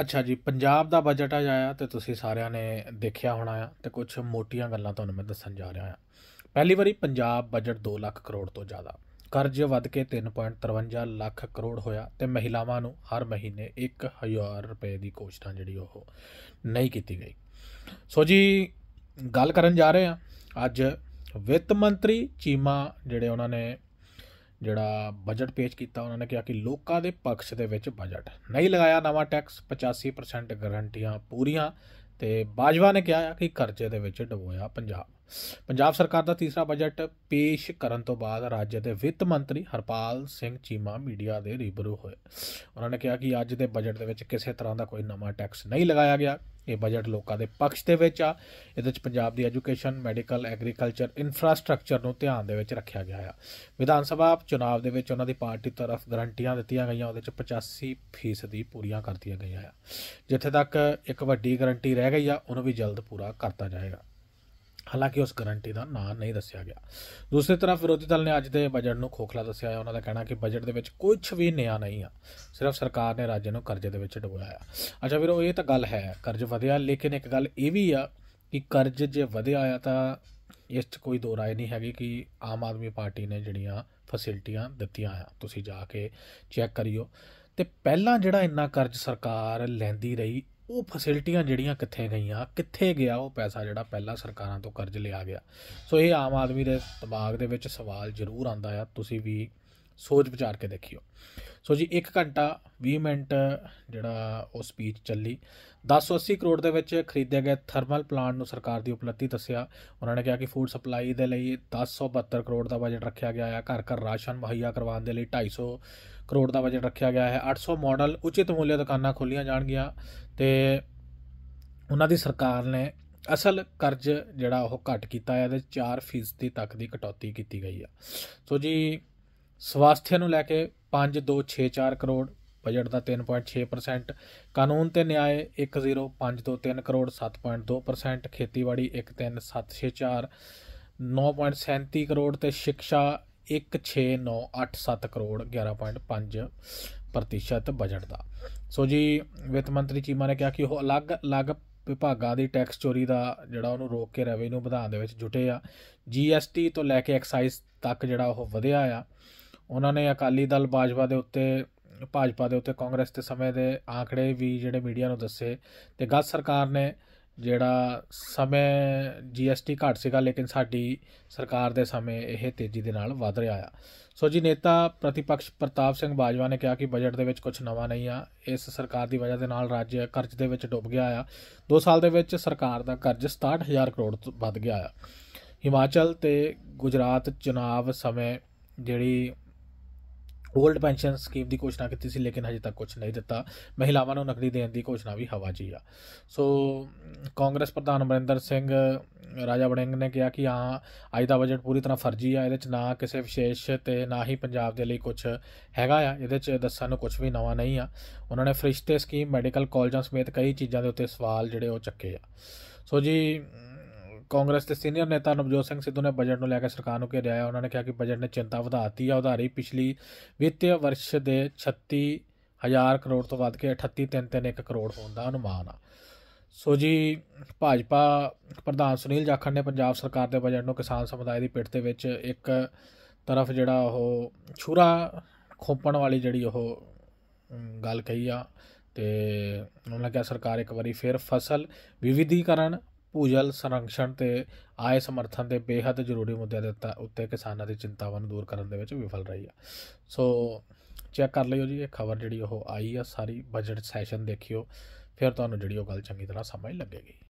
ਅੱਛਾ ਜੀ ਪੰਜਾਬ ਦਾ ਬਜਟ ਆਇਆ ਤੇ ਤੁਸੀਂ ਸਾਰਿਆਂ ਨੇ ਦੇਖਿਆ ਹੋਣਾ ਆ ਤੇ ਕੁਝ ਮੋਟੀਆਂ ਗੱਲਾਂ ਤੁਹਾਨੂੰ ਮੈਂ ਦੱਸਣ ਜਾ ਰਿਹਾ ਆ ਪਹਿਲੀ ਵਾਰੀ ਪੰਜਾਬ ਬਜਟ 2 ਲੱਖ ਕਰੋੜ ਤੋਂ ਜ਼ਿਆਦਾ ਕਰਜ਼ ਵਧ ਕੇ 3.53 ਲੱਖ ਕਰੋੜ ਹੋਇਆ ਤੇ ਮਹਿਲਾਵਾਂ ਨੂੰ ਹਰ ਮਹੀਨੇ 1000 ਰੁਪਏ ਦੀ ਕੋਸ਼ਟਾਂ ਜਿਹੜੀ ਉਹ ਨਹੀਂ ਕੀਤੀ ਗਈ ਸੋ ਜੀ ਗੱਲ ਕਰਨ ਜਾ ਰਹੇ ਆ ਅੱਜ ਵਿੱਤ ਮੰਤਰੀ ਚੀਮਾ ਜਿਹੜੇ ਉਹਨਾਂ ਨੇ ਜਿਹੜਾ ਬਜਟ ਪੇਸ਼ ਕੀਤਾ ਉਹਨਾਂ ਨੇ ਕਿਹਾ ਕਿ ਲੋਕਾਂ ਦੇ ਪੱਖ ਦੇ ਵਿੱਚ ਬਜਟ ਨਹੀਂ ਲਗਾਇਆ ਨਵਾਂ ਟੈਕਸ 85% ਗਾਰੰਟੀਆਂ ਪੂਰੀਆਂ ਤੇ ਬਾਜਵਾ ਨੇ ਕਿਹਾ ਕਿ ਕਰਜ਼ੇ ਦੇ ਵਿੱਚ ਡਬੋਇਆ ਪੰਜਾਬ ਪੰਜਾਬ ਸਰਕਾਰ ਦਾ ਤੀਸਰਾ ਬਜਟ ਪੇਸ਼ ਕਰਨ ਤੋਂ ਬਾਅਦ ਰਾਜ ਦੇ ਵਿੱਤ ਮੰਤਰੀ ਹਰਪਾਲ ਸਿੰਘ ਚੀਮਾ ਮੀਡੀਆ ਦੇ ਰਿਬਰੂ ਹੋਏ ਉਹਨਾਂ ਨੇ ਕਿਹਾ ਕਿ ਅੱਜ ਦੇ ਬਜਟ ਦੇ ਵਿੱਚ ਕਿਸੇ ਤਰ੍ਹਾਂ ਦਾ ਕੋਈ ਨਵਾਂ ਟੈਕਸ ਨਹੀਂ ਲਗਾਇਆ ਗਿਆ ਇਹ ਬਜਟ ਲੋਕਾਂ ਦੇ ਪੱਖ ਦੇ ਵਿੱਚ ਆ ਇਹਦੇ ਵਿੱਚ ਪੰਜਾਬ ਦੀ ਐਜੂਕੇਸ਼ਨ ਮੈਡੀਕਲ ਐਗਰੀਕਲਚਰ ਇਨਫਰਾਸਟ੍ਰਕਚਰ ਨੂੰ ਧਿਆਨ ਦੇ ਵਿੱਚ ਰੱਖਿਆ ਗਿਆ ਆ ਵਿਧਾਨ ਸਭਾ ਚੋਣਾਂ ਦੇ ਵਿੱਚ ਉਹਨਾਂ ਦੀ ਪਾਰਟੀ ਤਰਫ ਗਰੰਟੀਆਂ ਦਿੱਤੀਆਂ ਗਈਆਂ ਉਹਦੇ ਵਿੱਚ 85% ਦੀ ਪੂਰੀਆਂ ਕਰਤੀਆਂ ਗਈਆਂ ਆ ਜਿੱਥੇ ਤੱਕ ਇੱਕ ਵੱਡੀ ਗਰੰਟੀ ਰਹਿ ਗਈ ਆ ਉਹਨੂੰ ਵੀ ਜਲਦ ਪੂਰਾ ਕਰਤਾ ਜਾਏਗਾ ਹਾਲਾਂਕਿ ਉਸ ਗਾਰੰਟੀ ਦਾ ਨਾਂ ਨਹੀਂ ਦੱਸਿਆ ਗਿਆ ਦੂਸਰੀ ਤਰਫ ਵਿਰੋਧੀ ਦਲ ਨੇ ਅੱਜ ਦੇ ਬਜਟ ਨੂੰ ਖੋਖਲਾ ਦੱਸਿਆ ਹੈ ਉਹਨਾਂ ਦਾ ਕਹਿਣਾ ਕਿ ਬਜਟ ਦੇ ਵਿੱਚ ਕੁਝ ਵੀ ਨਿਆ ਨਹੀਂ ਆ ਸਿਰਫ ਸਰਕਾਰ ਨੇ ਰਾਜ ਨੂੰ ਕਰਜ਼ੇ ਦੇ ਵਿੱਚ ਡੁਬੋਇਆ ਅੱਛਾ ਵੀਰੋ ਇਹ ਤਾਂ ਗੱਲ ਹੈ ਕਰਜ਼ ਵਧਿਆ ਲੇਕਿਨ ਇੱਕ ਗੱਲ ਇਹ ਵੀ ਆ ਕਿ ਕਰਜ਼ ਜੇ ਵਧਿਆ ਆ ਤਾਂ ਇਸ 'ਚ ਕੋਈ ਦੋ ਰਾਏ ਨਹੀਂ ਹੈਗੀ ਕਿ ਆਮ ਆਦਮੀ ਪਾਰਟੀ ਨੇ ਜਿਹੜੀਆਂ ਫੈਸਿਲਟੀਆਂ ਦਿੱਤੀਆਂ ਆ ਤੁਸੀਂ ਜਾ ਕੇ ਚੈੱਕ ਕਰਿਓ ਤੇ ਪਹਿਲਾਂ ਜਿਹੜਾ ਇੰਨਾ ਕਰਜ਼ ਸਰਕਾਰ ਲੈਂਦੀ ਰਹੀ ਉਹ ਫੈਸਿਲਿਟੀਆਂ ਜਿਹੜੀਆਂ ਕਿੱਥੇ ਗਈਆਂ ਕਿੱਥੇ ਗਿਆ ਉਹ ਪੈਸਾ ਜਿਹੜਾ ਪਹਿਲਾਂ ਸਰਕਾਰਾਂ ਤੋਂ ਕਰਜ਼ ਲਿਆ ਗਿਆ ਸੋ ਇਹ ਆਮ ਆਦਮੀ ਦੇ ਦਿਮਾਗ ਦੇ ਵਿੱਚ ਸਵਾਲ ਜ਼ਰੂਰ ਆਂਦਾ ਆ ਤੁਸੀਂ ਵੀ ਸੋਚ ਵਿਚਾਰ ਕੇ ਦੇਖਿਓ ਸੋ ਜੀ 1 ਘੰਟਾ 20 ਮਿੰਟ ਜਿਹੜਾ ਉਹ ਸਪੀਚ ਚੱਲੀ 1080 ਕਰੋੜ ਦੇ ਵਿੱਚ ਖਰੀਦੇ ਗਏ ਥਰਮਲ ਪਲਾਂਟ ਨੂੰ ਸਰਕਾਰ ਦੀ ਉਪਲਬਧੀ ਦੱਸਿਆ ਉਹਨਾਂ ਨੇ ਕਿਹਾ ਕਿ ਫੂਡ ਸਪਲਾਈ ਦੇ ਲਈ 1072 ਕਰੋੜ ਦਾ ਬਜਟ ਰੱਖਿਆ ਗਿਆ ਹੈ ਘਰ ਘਰ ਰਾਸ਼ਨ ਮੁਹੱਈਆ ਕਰਵਾਉਣ ਦੇ ਲਈ 250 ਕਰੋੜ ਦਾ ਬਜਟ ਰੱਖਿਆ ਗਿਆ ਹੈ 800 ਮਾਡਲ ਉਚਿਤ ਮੁੱਲੇ ਦੁਕਾਨਾਂ ਖੋਲੀਆਂ ਜਾਣਗੀਆਂ ਤੇ ਉਹਨਾਂ ਦੀ ਸਰਕਾਰ ਨੇ ਅਸਲ ਕਰਜ਼ ਜਿਹੜਾ ਉਹ ਘਟ ਕੀਤਾ ਹੈ ਤੇ 4% ਤੱਕ ਦੀ ਕਟੌਤੀ ਕੀਤੀ ਗਈ ਆ ਸੋ ਜੀ ਸਵਾਸਥਯ ਨੂੰ ਲੈ ਕੇ 5264 ਕਰੋੜ ਬਜਟ ਦਾ 3.6% ਕਾਨੂੰਨ ਤੇ ਨਿਆਏ 10523 ਕਰੋੜ 7.2% ਖੇਤੀਬਾੜੀ 13764 9.37 ਕਰੋੜ ਤੇ ਸਿੱਖਿਆ 16987 ਕਰੋੜ 11.5 ਪ੍ਰਤੀਸ਼ਤ ਬਜਟ ਦਾ ਸੋ ਜੀ ਵਿੱਤ ਮੰਤਰੀ ਚੀਮਾ ਨੇ ਕਿਹਾ ਕਿ ਉਹ ਅਲੱਗ-ਅਲੱਗ ਵਿਭਾਗਾਂ ਦੀ ਟੈਕਸ ਚੋਰੀ ਦਾ ਜਿਹੜਾ ਉਹਨੂੰ ਰੋਕ ਕੇ ਰੈਵਨਿਊ ਵਧਾਉਣ ਦੇ ਵਿੱਚ ਜੁਟੇ ਆ ਜੀਐਸਟੀ ਤੋਂ ਲੈ ਕੇ ਐਕਸਾਈਜ਼ ਤੱਕ ਜਿਹੜਾ ਉਹ ਵਧਿਆ ਆ ਉਹਨਾਂ ਨੇ ਅਕਾਲੀ ਦਲ ਬਾਜਵਾ ਦੇ ਉੱਤੇ ਭਾਜਪਾ ਦੇ ਉੱਤੇ ਕਾਂਗਰਸ ਦੇ ਸਮੇਂ ਦੇ ਆંકੜੇ ਵੀ ਜਿਹੜੇ ਮੀਡੀਆ ਨੂੰ ਦੱਸੇ ਤੇ ਗੱਲ ਸਰਕਾਰ ਨੇ ਜਿਹੜਾ ਸਮੇਂ ਜੀਐਸਟੀ ਘਟ ਸੀਗਾ ਲੇਕਿਨ ਸਾਡੀ ਸਰਕਾਰ ਦੇ ਸਮੇਂ ਇਹ ਤੇਜ਼ੀ ਦੇ ਨਾਲ ਵਧ ਰਿਹਾ ਆ ਸੋ ਜੀ ਨੇਤਾ ਪ੍ਰਤੀਪਕਸ਼ ਪ੍ਰਤਾਪ ਸਿੰਘ ਬਾਜਵਾ ਨੇ ਕਿਹਾ ਕਿ ਬਜਟ ਦੇ ਵਿੱਚ ਕੁਝ ਨਵਾਂ ਨਹੀਂ ਆ ਇਸ ਸਰਕਾਰ ਦੀ ਵਜ੍ਹਾ ਦੇ ਨਾਲ ਰਾਜ ਕਰਜ਼ ਦੇ ਵਿੱਚ ਡੁੱਬ ਗਿਆ ਆ 2 ਸਾਲ ਦੇ ਵਿੱਚ ਸਰਕਾਰ ਦਾ ਕਰਜ਼ 67000 ਕਰੋੜ ਤੋਂ ਵੱਧ ਗਿਆ ਆ ਹਿਮਾਚਲ ਤੇ ਗੁਜਰਾਤ ਚੁਣਾਵ ਸਮੇਂ ਜਿਹੜੀ ਗੋਲਡ ਪੈਨਸ਼ਨ ਸਕੀਮ ਦੀ ਘੋਸ਼ਣਾ ਕੀਤੀ ਸੀ ਲੇਕਿਨ ਹਜੇ ਤੱਕ ਕੁਝ ਨਹੀਂ ਦਿੱਤਾ ਮਹਿਲਾਵਾਂ ਨੂੰ ਨਕਦੀ ਦੇਣ ਦੀ ਘੋਸ਼ਣਾ ਵੀ ਹਵਾ ਜੀ ਆ ਸੋ ਕਾਂਗਰਸ ਪ੍ਰਧਾਨ ਅਮਰਿੰਦਰ ਸਿੰਘ ਰਾਜਾ ਬੜਿੰਗ ਨੇ ਕਿਹਾ ਕਿ ਆ ਅੱਜ ਦਾ ਬਜਟ ਪੂਰੀ ਤਰ੍ਹਾਂ ਫਰਜ਼ੀ ਆ ਇਹਦੇ ਚ ਨਾ ਕਿਸੇ ਵਿਸ਼ੇਸ਼ ਤੇ ਨਾ ਹੀ ਪੰਜਾਬ ਦੇ ਲਈ ਕੁਝ ਹੈਗਾ ਆ ਇਹਦੇ ਚ ਦੱਸਣ ਨੂੰ ਕੁਝ ਵੀ ਨਵਾਂ ਨਹੀਂ ਆ ਉਹਨਾਂ ਨੇ ਫਰਿਸ਼ਤੇ ਸਕੀਮ ਮੈਡੀਕਲ ਕਾਲਜਾਂ ਸਮੇਤ ਕਈ ਚੀਜ਼ਾਂ ਦੇ ਉੱਤੇ ਸਵਾਲ ਜਿਹੜੇ ਉਹ ਚੱਕੇ ਆ ਸੋ ਜੀ ਕਾਂਗਰਸ ਦੇ ਸੀਨੀਅਰ ਨੇਤਾ ਨਵਜੋਤ ਸਿੰਘ ਸਿੱਧੂ ਨੇ ਬਜਟ ਨੂੰ ਲੈ ਕੇ ਸਰਕਾਰ ਨੂੰ ਘੇਰਿਆ ਹੈ ਉਹਨਾਂ ਨੇ ਕਿਹਾ ਕਿ ਬਜਟ ਨੇ ਚਿੰਤਾ ਵਧਾਤੀ ਹੈ ਉਧਾਰੀ ਪਿਛਲੀ ਵਿੱਤੀ ਵਰਸ਼ ਦੇ 36000 ਕਰੋੜ ਤੋਂ ਵੱਧ ਕੇ 38331 ਕਰੋੜ ਹੋਣ ਦਾ ਅਨੁਮਾਨ ਆ ਸੋ ਜੀ ਭਾਜਪਾ ਪ੍ਰਧਾਨ ਸੁਨੀਲ ਜਾਖੜ ਨੇ ਪੰਜਾਬ ਸਰਕਾਰ ਦੇ ਬਜਟ ਨੂੰ ਕਿਸਾਨ ਸਮੁਦਾਇ ਦੀ ਪਿੱਠ ਦੇ ਵਿੱਚ ਇੱਕ ਤਰਫ ਜਿਹੜਾ ਉਹ ਛੁਰਾ ਖੋਪਣ ਵਾਲੀ ਜਿਹੜੀ ਉਹ ਗੱਲ ਕਹੀ ਆ ਤੇ ਉਹਨਾਂ ਨੇ ਕਿਹਾ ਸਰਕਾਰ ਇੱਕ ਵਾਰੀ ਫਿਰ ਫਸਲ ਵਿਵਿਧੀਕਰਨ ਭੂਜਲ ਸੰਰਖਣ ਤੇ ਆਏ ਸਮਰਥਨ ਦੇ ਬੇਹੱਦ ਜ਼ਰੂਰੀ ਮੁੱਦਿਆਂ ਦੇ ਉੱਤੇ ਕਿਸਾਨਾਂ ਦੀ ਚਿੰਤਾਵਾਂ ਨੂੰ ਦੂਰ ਕਰਨ ਦੇ ਵਿੱਚ ਵਿਫਲ ਰਹੀ ਆ ਸੋ ਚੈੱਕ ਕਰ ਲਿਓ ਜੀ ਇਹ ਖਬਰ ਜਿਹੜੀ ਉਹ ਆਈ ਆ ਸਾਰੀ ਬਜਟ ਸੈਸ਼ਨ ਦੇਖਿਓ ਫਿਰ ਤੁਹਾਨੂੰ ਜਿਹੜੀ ਉਹ ਗੱਲ ਚੰਗੀ ਤਰ੍ਹਾਂ ਸਮਝ ਲੱਗੇਗੀ